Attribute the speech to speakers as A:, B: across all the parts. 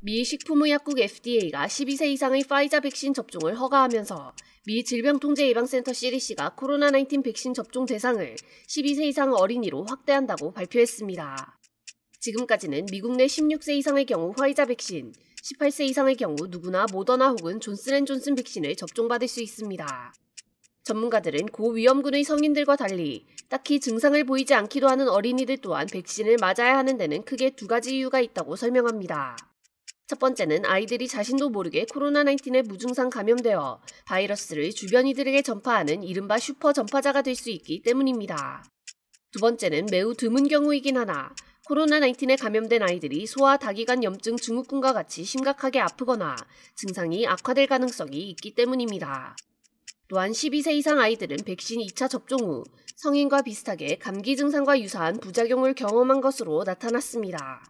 A: 미 식품의약국 FDA가 12세 이상의 파이자 백신 접종을 허가하면서 미 질병통제예방센터 CDC가 코로나19 백신 접종 대상을 12세 이상 어린이로 확대한다고 발표했습니다. 지금까지는 미국 내 16세 이상의 경우 화이자 백신, 18세 이상의 경우 누구나 모더나 혹은 존슨앤존슨 백신을 접종받을 수 있습니다. 전문가들은 고위험군의 성인들과 달리 딱히 증상을 보이지 않기도 하는 어린이들 또한 백신을 맞아야 하는 데는 크게 두 가지 이유가 있다고 설명합니다. 첫 번째는 아이들이 자신도 모르게 코로나19에 무증상 감염되어 바이러스를 주변 이들에게 전파하는 이른바 슈퍼 전파자가 될 수 있기 때문입니다. 두 번째는 매우 드문 경우이긴 하나 코로나19에 감염된 아이들이 소아 다기관 염증 증후군과 같이 심각하게 아프거나 증상이 악화될 가능성이 있기 때문입니다. 또한 12세 이상 아이들은 백신 2차 접종 후 성인과 비슷하게 감기 증상과 유사한 부작용을 경험한 것으로 나타났습니다.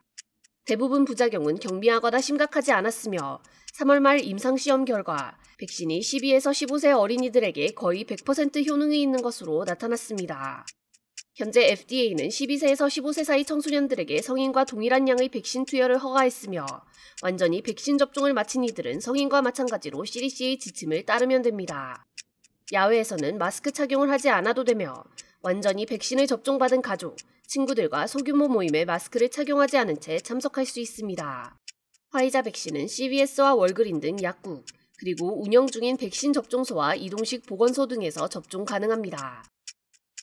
A: 대부분 부작용은 경미하거나 심각하지 않았으며 3월 말 임상시험 결과 백신이 12에서 15세 어린이들에게 거의 100% 효능이 있는 것으로 나타났습니다. 현재 FDA는 12세에서 15세 사이 청소년들에게 성인과 동일한 양의 백신 투여를 허가했으며 완전히 백신 접종을 마친 이들은 성인과 마찬가지로 CDC의 지침을 따르면 됩니다. 야외에서는 마스크 착용을 하지 않아도 되며 완전히 백신을 접종받은 가족, 친구들과 소규모 모임에 마스크를 착용하지 않은 채 참석할 수 있습니다. 화이자 백신은 CVS와 월그린 등 약국, 그리고 운영 중인 백신 접종소와 이동식 보건소 등에서 접종 가능합니다.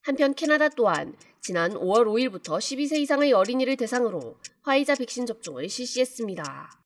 A: 한편 캐나다 또한 지난 5월 5일부터 12세 이상의 어린이를 대상으로 화이자 백신 접종을 실시했습니다.